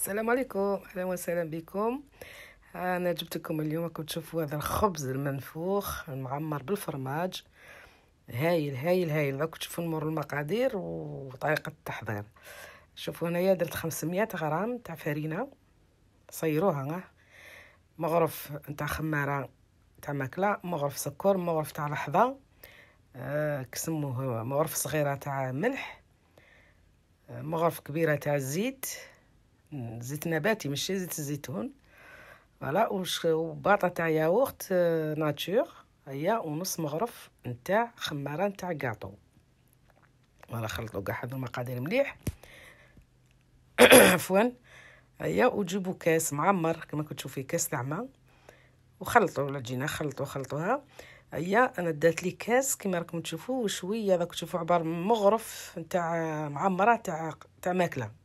السلام عليكم اهلا وسهلا بكم انا جبت لكم اليوم راكم تشوفوا هذا الخبز المنفوخ المعمر بالفرماج هايل هايل هايل راكم تشوفوا نمر المقادير وطريقه التحضير شوفوا هنايا درت 500 غرام تاع فرينه صيروها مغرف تاع خماره تاع ماكله مغرف سكر مغرف تاع لحظه آه كسموه مغرف صغيره تاع ملح آه، مغرف كبيره تاع الزيت زيت نباتي ماشي زيت الزيتون فوالا وباطا تاع ياغورت آه، ناتور هي ونص مغرف نتاع خماره نتاع كاطو فوالا خلطو كاع هادو المقادير مليح عفوا هيا وجيبو كاس معمر كما فيه كاس تاع ما وخلطو ولا تجينا خلطو خلطوها هيا انا دات لي كاس كما راكم تشوفو وشويه راك تشوفو عبار مغرف نتاع معمره تاع تاع ماكله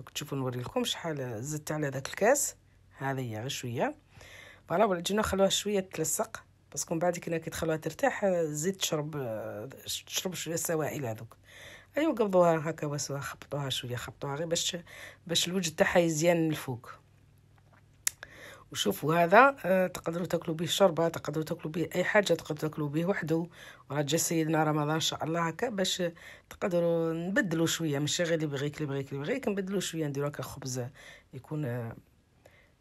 دونك تشوفوا نوري لكم شحال زدت على داك الكاس هذه هي غير شويه فوالا ولا جينا خلوها شويه تلصق باسكو من بعد كنا تخلوها ترتاح زيد تشرب تشرب شويه السوائل هذوك ايوا قبضوها هكا واسوها خبطوها شويه خبطوها غير باش باش الوجه تاعها يزيان من الفوق وشوفوا هذا آه، تقدروا تاكلوا به شربه تقدروا تاكلوا به اي حاجه تقدروا تاكلوا به وحده وراه جا سيدنا رمضان ان شاء الله هكا باش تقدروا نبدلوا شويه ماشي غير اللي بغيك اللي بغيك اللي بغيك نبدلوا شويه نديروا هكا خبز آه، يكون آه،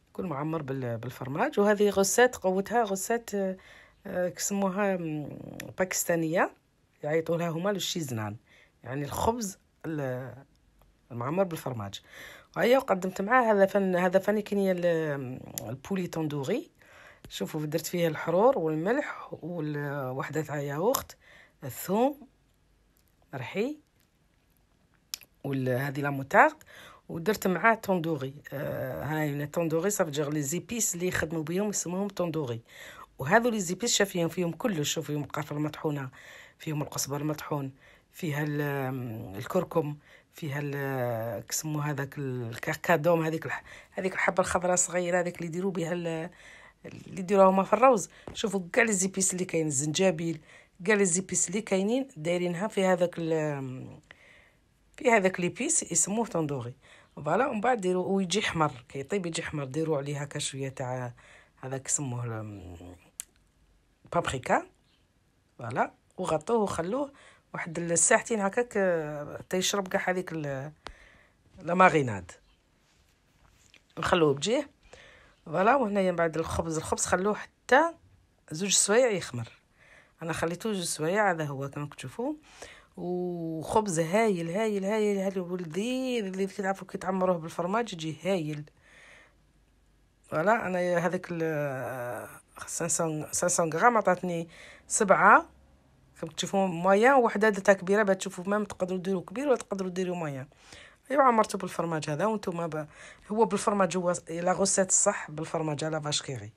يكون معمر بالفرماج وهذه غسات قوتها غسات كسموها باكستانيه يعيطوا لها هما الشيزنان يعني الخبز المعمر بالفرماج هيا أيوة، وقدمت معاه هذا فن هذا فاني كينيا البولي تندوري شوفوا درت فيه الحرور والملح والوحدة تاع ياغورت الثوم رحي وهذه لا موتارد ودرت معاه تندوري آه هاي التندوري صافي لي زيبيس اللي يخدموا بهم يسموهم تندوري وهذو لي زيبيس شافيهم فيهم كلش شوف فيهم القرفه المطحونه فيهم القصبه المطحون فيها الكركم فيها كسمو هذاك الكاكادوم هذيك هذيك الحبه الخضراء صغيره هذيك اللي يديروا بها اللي يديروها هما في الروز شوفوا كاع لي زيبيس اللي كاين الزنجبيل كاع لي زيبيس اللي كاينين دايرينها في هذاك في هذاك لي بيس يسموه تندوري فوالا ومن بعد ديروا ويجي حمر كيطيب يجي حمر ديروا عليه هكا شويه تاع هذاك سموه بابريكا فوالا وغطوه وخلوه واحد الساعتين هكاك آه، تيشرب كاع هذيك لا ماريناد نخلوه بجيه فوالا وهنايا من بعد الخبز الخبز خلوه حتى زوج سوايع يخمر انا خليته زوج سوايع هذا هو كما تشوفوا وخبز هايل هايل هايل هايل ولذيذ اللي كتعرفوا كي تعمروه بالفرماج يجي هايل فوالا انا هذاك 500 آه، غرام عطاتني سبعة تشوفوا مويان وحده درتها كبيره باه تشوفوا مام تقدروا ديروا كبير ولا تقدروا ديروا مويان ايوا عمرتو بالفرماج هذا وانتم ب... هو بالفرماج هو لا غوسيت صح بالفرماج لا فاش كيغي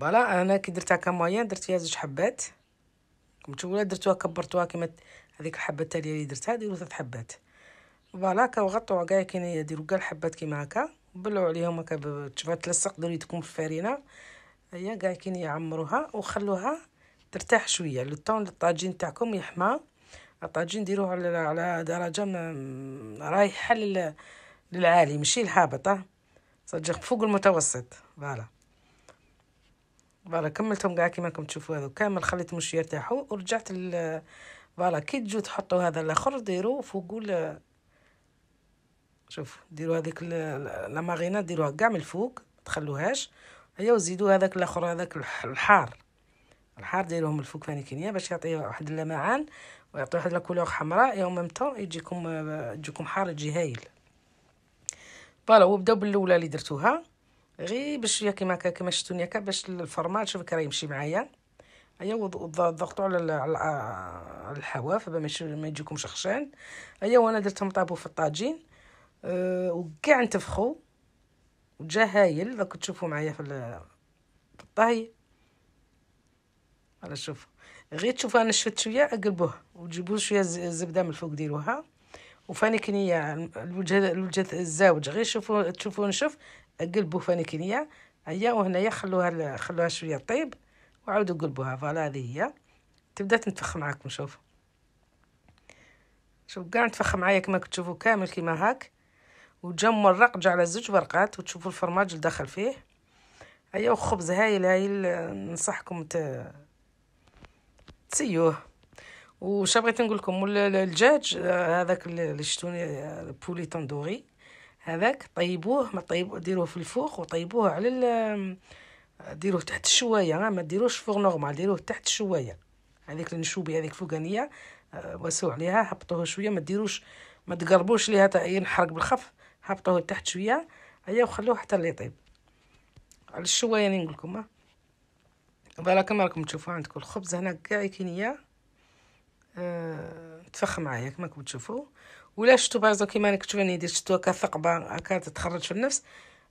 فوالا انا كي درتها كمويان درت فيها زوج حبات متولى درتوها كبرتوها كيما هذيك الحبه التاليه اللي درتها ديروا ثلاث حبات فوالا كنغطوها كاع كاين يديروا كاع الحبات كيما هكا بلعوا عليهم هكا تشوفوا تلصق دير يدكم في الفرينه هي كاع كاين يعمروها وخلوها ترتاح شوية للطون الطاجين تاعكم يحمى الطاجين ديروه على على درجة رايحة للعالي ماشي الهابط صدق فوق المتوسط فوالا فوالا كملتهم كاع كيما راكم تشوفوا هذو كامل خليت شويه يرتاحوا ورجعت فوالا كي تجو تحطوا هذا الاخر ديروا فوق شوف ديروا هذيك لا ماغينا ديروها كاع من الفوق تخلوهاش هيا وزيدوا هذاك الاخر هذاك الحار الحار دير لهم الفوق فانيكينيه باش يعطيه واحد اللمعان ويعطي واحد لاكولور حمراء يوم ميم طون يجيكم يجيكم حار يجي هايل فوالا وبداو بالاولى اللي درتوها غير باش كيما كيما شفتوني هكا باش الفرماج شوف راه يمشي معايا هيا ضغطوا على على الحواف باش ما يجيكمش خشان هيا وانا درتهم طابو في الطاجين أه، وكاع نتفخو وجا هايل راكم تشوفوا معايا في الطهي على شوف غير انا شفت شويه اقلبوه وتجيبوا شويه الزبده من الفوق ديروها وفانيكينيه الوجه الوجه الزاوج غير شوفوا تشوفوا نشوف قلبوا فانيكينيه هيا وهنايا خلوها خلوها شويه طيب وعاودوا قلبوها فوالا هذه هي تبدا تنفخ معاكم شوف شوف كاع نتفخ معايا كما كتشوفوا كامل كيما هاك وجا مرق جا على زوج ورقات وتشوفوا الفرماج اللي داخل فيه هيا وخبز هايل هايل ننصحكم ت... تسيوه وش بغيت نقول لكم الدجاج هذاك اللي شتوني بولي تندوري هذاك طيبوه ما طيبوه ديروه في الفوق وطيبوه على ديروه تحت الشوايه ما ديروش فوق نورمال ديروه تحت الشوايه هذيك النشوبي هذيك الفوقانيه وسعوا آه، عليها هبطوه شويه ما ديروش ما تقربوش ليها تا ينحرق بالخف هبطوه تحت شويه هيا وخلوه حتى اللي يطيب على الشوايه نقول لكم فوالا كما راكم تشوفوا عندكم الخبز هنا كاع كينيا أه... تفخ معايا كما راكم تشوفوا ولا شتو بازو كيما انا كنت راني درت شتو هكا ثقبه هكا تتخرج في النفس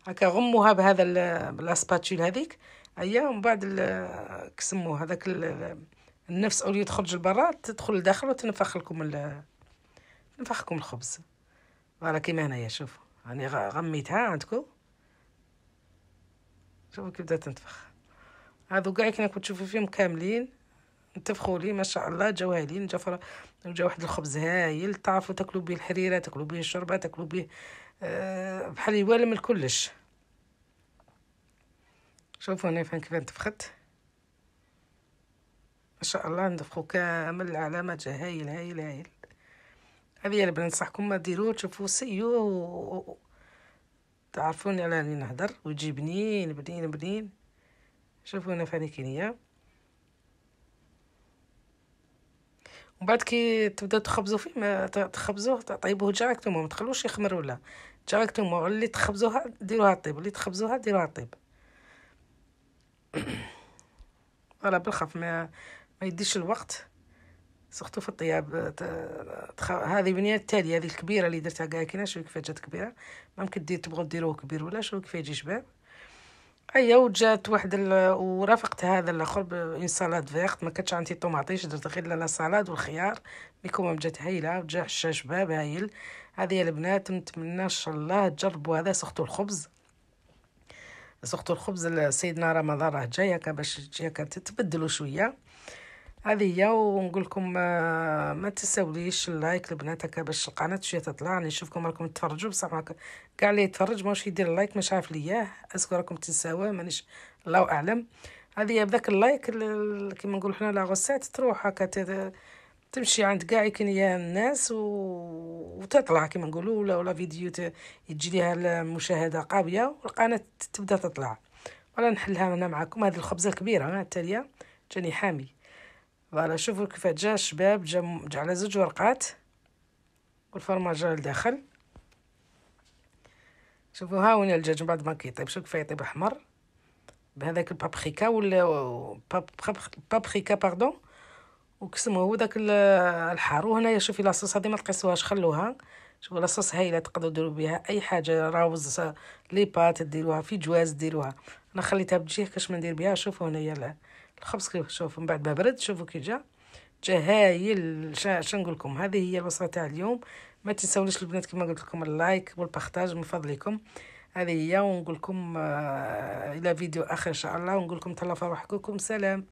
هكا غموها بهذا لاسباتول هذيك هيا ومن بعد كسمو هذاك النفس اولي تخرج لبرا تدخل لداخل وتنفخ لكم لكم الخبز فوالا كيما هنايا شوفوا راني يعني غميتها عندكم شوفوا كيف بدات تنفخ هادو كاع كنا كتشوفوا فيهم كاملين نتفخو ليه ما شاء الله جاو هايلين جا فرا جا واحد الخبز هايل تعرفو تاكلوا به الحريره تاكلوا به الشوربه تاكلوا به بحال آه، بحال يوالم الكلش شوفوا هنا فين كيف نتفخت ما شاء الله نتفخو كامل العلامه جا هايل هايل هايل هذه هي البنات نصحكم ما ديروه تشوفوا سيو تعرفوني على راني نهضر ويجي بنين بنين بنين شوفوا هنا فاني كينية ومن بعد كي تبداو تخبزوا فيه ما تخبزوه طيبوه ديريكتومون ما تخلوش يخمر ولا ديريكتومون اللي تخبزوها ديروها طيب اللي تخبزوها ديروها طيب فوالا بالخف ما ما يديش الوقت سورتو في الطياب تخ... هذه بنيه التاليه هذه الكبيره اللي درتها كاع كاينه شوف كيفاش جات كبيره ممكن دير تبغوا ديروه كبير ولا شوف كيفاش يجي شباب ايا أيوة، وجات واحد ال... ورافقت هذا الاخر بان سالاد فيغت ما كانتش عندي طوماطيش درت غير لا سالاد والخيار ميكومه جات هايله وجا حشاش باب هايل هذه يا البنات نتمنى ان شاء الله تجربوا هذا سختو الخبز سختو الخبز سيدنا رمضان راه جايه باش جايه كتبدلوا شويه هذه ونقول لكم آه، ما تساوليش اللايك البنات هكا باش القناه شويه تطلع نشوفكم راكم تفرجوا بصح كاع اللي يتفرج ماهوش يدير اللايك مش عارف لياه اسكو راكم تنساوه مانيش الله اعلم هذه بذاك اللايك كيما نقول حنا لا غسات تروح هكا تمشي عند كاع يا الناس و... وتطلع كيما نقولوا ولا ولا فيديو ت... يجي ليها المشاهده قابيه والقناه تبدا تطلع ولا نحلها انا معكم هذه الخبزه الكبيره التاليه جاني حامي فوالا شوفوا كيف جا الشباب جا, جا على زوج ورقات والفرماجه لداخل شوفوا ها هنا الدجاج من بعد ما كيطيب شوف كيف يطيب احمر بهذاك البابريكا ولا بابريكا باردون وكسمو هو داك الحار وهنايا شوفي لاصوص هذه ما تقيسوهاش خلوها شوفوا لاصوص هايله تقدروا ديروا بها اي حاجه راوز لي بات ديروها في جواز ديروها انا خليتها بجيه كاش ما ندير بها شوفوا هنايا الخبز كيف شوف من بعد ما برد شوفوا كي جا جا هايل شا نقول لكم هذه هي الوصفه تاع اليوم ما تنساونيش البنات كما قلت لكم اللايك والبارطاج من فضلكم هذه هي ونقول لكم آه، الى فيديو اخر ان شاء الله ونقول لكم تهلاو في روحكم سلام